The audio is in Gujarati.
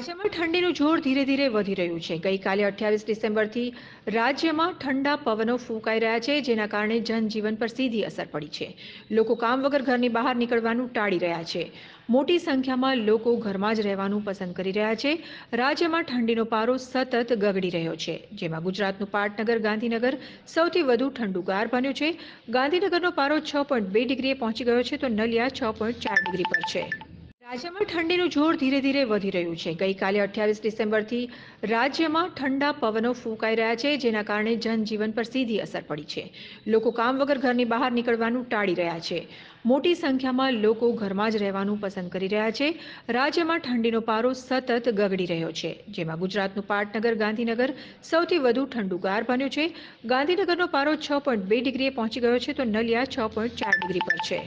રાજ્યમાં ઠંડીનું જોર ધીરે ધીરે વધી રહ્યું છે ગઈકાલે અઠ્યાવીસ ડિસેમ્બરથી રાજ્યમાં ઠંડા પવનો ફૂંકાઈ રહ્યા છે જેના કારણે જનજીવન પર સીધી અસર પડી છે લોકો કામ વગર ઘરની બહાર નીકળવાનું ટાળી રહ્યા છે મોટી સંખ્યામાં લોકો ઘરમાં જ રહેવાનું પસંદ કરી રહ્યા છે રાજ્યમાં ઠંડીનો પારો સતત ગગડી રહ્યો છે જેમાં ગુજરાતનું પાટનગર ગાંધીનગર સૌથી વધુ ઠંડુ ગાર બન્યું છે ગાંધીનગરનો પારો છ પોઈન્ટ બે ડિગ્રીએ પહોંચી ગયો છે તો નલિયા છ પોઈન્ટ ચાર ડિગ્રી પર છે રાજ્યમાં ઠંડીનું જોર ધીરે ધીરે વધી રહ્યું છે ગઈકાલે અઠ્યાવીસ ડિસેમ્બરથી રાજ્યમાં ઠંડા પવનો ફૂંકાઈ રહ્યા છે જેના કારણે જનજીવન પર સીધી અસર પડી છે લોકો કામ વગર ઘરની બહાર નીકળવાનું ટાળી રહ્યા છે મોટી સંખ્યામાં લોકો ઘરમાં જ રહેવાનું પસંદ કરી રહ્યા છે રાજ્યમાં ઠંડીનો પારો સતત ગગડી રહ્યો છે જેમાં ગુજરાતનું પાટનગર ગાંધીનગર સૌથી વધુ ઠંડુ ગાર બન્યું છે ગાંધીનગરનો પારો છ પોઈન્ટ બે ડિગ્રીએ પહોંચી ગયો છે તો નલિયા છ પોઈન્ટ ચાર ડિગ્રી પર છે